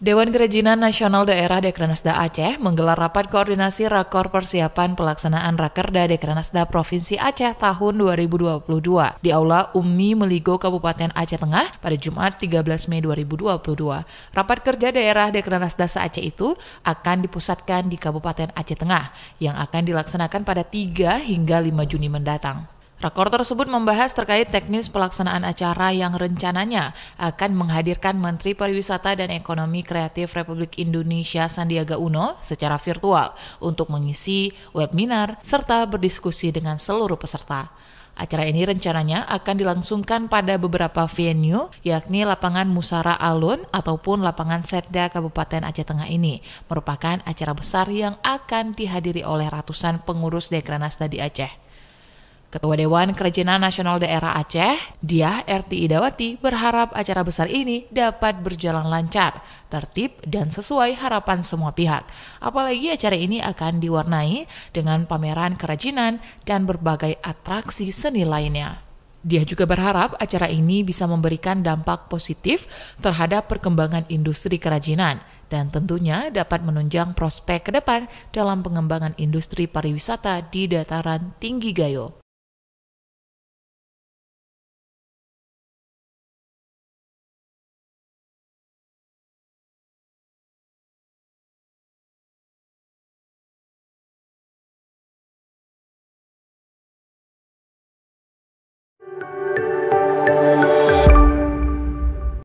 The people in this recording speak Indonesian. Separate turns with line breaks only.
Dewan Kerajinan Nasional Daerah Dekranasda Aceh menggelar rapat koordinasi rakor persiapan pelaksanaan Rakerda Dekranasda Provinsi Aceh tahun 2022 di Aula Umi Meligo Kabupaten Aceh Tengah pada Jumat 13 Mei 2022. Rapat kerja daerah Dekranasda aceh itu akan dipusatkan di Kabupaten Aceh Tengah yang akan dilaksanakan pada 3 hingga 5 Juni mendatang. Rakor tersebut membahas terkait teknis pelaksanaan acara yang rencananya akan menghadirkan Menteri Pariwisata dan Ekonomi Kreatif Republik Indonesia Sandiaga Uno secara virtual untuk mengisi webinar serta berdiskusi dengan seluruh peserta. Acara ini rencananya akan dilangsungkan pada beberapa venue, yakni lapangan Musara Alun ataupun lapangan Setda Kabupaten Aceh Tengah ini. Merupakan acara besar yang akan dihadiri oleh ratusan pengurus Dekranasta di Aceh. Ketua Dewan Kerajinan Nasional Daerah Aceh, dia RTI Idawati berharap acara besar ini dapat berjalan lancar, tertib, dan sesuai harapan semua pihak. Apalagi acara ini akan diwarnai dengan pameran kerajinan dan berbagai atraksi seni lainnya. Dia juga berharap acara ini bisa memberikan dampak positif terhadap perkembangan industri kerajinan dan tentunya dapat menunjang prospek ke depan dalam pengembangan industri pariwisata di dataran tinggi Gayo.